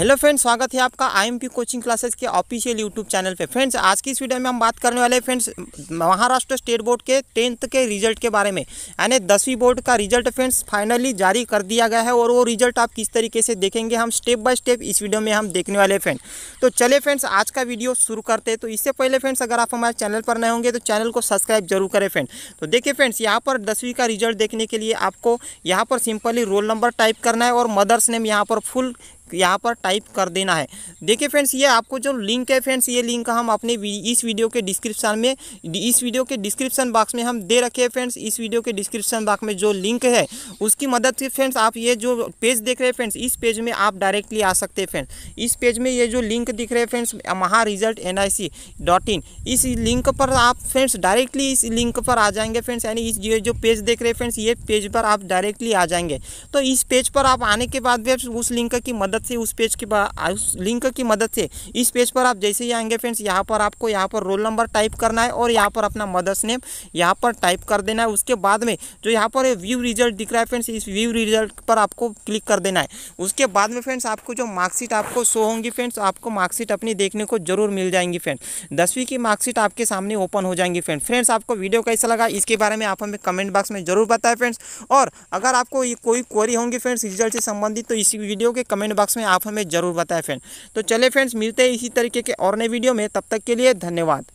hello friends स्वागत है आपका आईएमपी कोचिंग क्लासेस के ऑफिशियल यूट्यूब चैनल पे फ्रेंड्स आज की इस वीडियो में हम बात करने वाले हैं फ्रेंड्स महाराष्ट्र स्टेट बोर्ड के टेंथ के रिजल्ट के बारे में यानी दसवीं बोर्ड का रिजल्ट फ्रेंड्स फाइनली जारी कर दिया गया है और वो रिजल्ट आप किस तरीके से देखेंगे हम स्टेप बाय स्टेप इस वीडियो में हम देखने वाले हैं फ्रेंड तो चले फ्रेंड्स आज का वीडियो शुरू करते तो इससे पहले फ्रेंड्स अगर आप हमारे चैनल पर नए होंगे तो चैनल को सब्सक्राइब जरूर करें फ्रेंड तो देखिए फ्रेंड्स यहाँ पर दसवीं का रिजल्ट देखने के लिए आपको यहाँ पर सिंपली रोल नंबर टाइप करना है और मदर्स नेम यहाँ पर फुल यहाँ पर टाइप कर देना है देखिए फ्रेंड्स ये आपको जो लिंक है फ्रेंड्स ये लिंक हम अपने इस वीडियो के डिस्क्रिप्शन में इस वीडियो के डिस्क्रिप्शन बॉक्स में हम दे रखे हैं फ्रेंड्स इस वीडियो के डिस्क्रिप्शन बॉक्स में जो लिंक है उसकी मदद से फ्रेंड्स आप ये जो पेज देख रहे हैं फ्रेंड्स इस पेज में आप डायरेक्टली आ सकते हैं फ्रेंड्स इस पेज में ये जो लिंक दिख रहे हैं friends Maha result N I C dot in इस लिंक पर आप फ्रेंड्स डायरेक्टली इस लिंक पर आ जाएंगे फ्रेंड्स यानी इस ये जो पेज देख रहे हैं फ्रेंड्स ये पेज पर आप डायरेक्टली आ जाएंगे तो इस पेज पर आप आने के बाद फिर उस लिंक की मदद मदद से उस पेज के उस लिंक की मदद से इस पेज पर आप जैसे ही आएंगे फ्रेंड्स यहाँ पर आपको यहाँ पर रोल नंबर टाइप करना है और यहाँ पर अपना मदर्स नेम यहाँ पर टाइप कर देना है उसके बाद में जो यहाँ पर व्यू रिजल्ट दिख रहा है फ्रेंड्स इस व्यू रिजल्ट पर आपको क्लिक कर देना है उसके बाद में फ्रेंड्स आपको जो मार्कशीट आपको शो होंगी फ्रेंड्स आपको मार्कशीट अपनी देखने को जरूर मिल जाएंगी फ्रेंड्स दसवीं की मार्कशीट आपके सामने ओपन हो जाएंगी फ्रेंड फ्रेंड्स आपको वीडियो कैसा लगा इसके बारे में आप हमें कमेंट बॉक्स में जरूर बताएं फ्रेंड्स और अगर आपको कोई क्वेरी होंगी फ्रेंड्स रिजल्ट से संबंधित तो इसी वीडियो के कमेंट बॉक्स बॉक्स में आप हमें ज़रूर बताएं फ्रेंड तो चले फ्रेंड्स मिलते हैं इसी तरीके के और नए वीडियो में तब तक के लिए धन्यवाद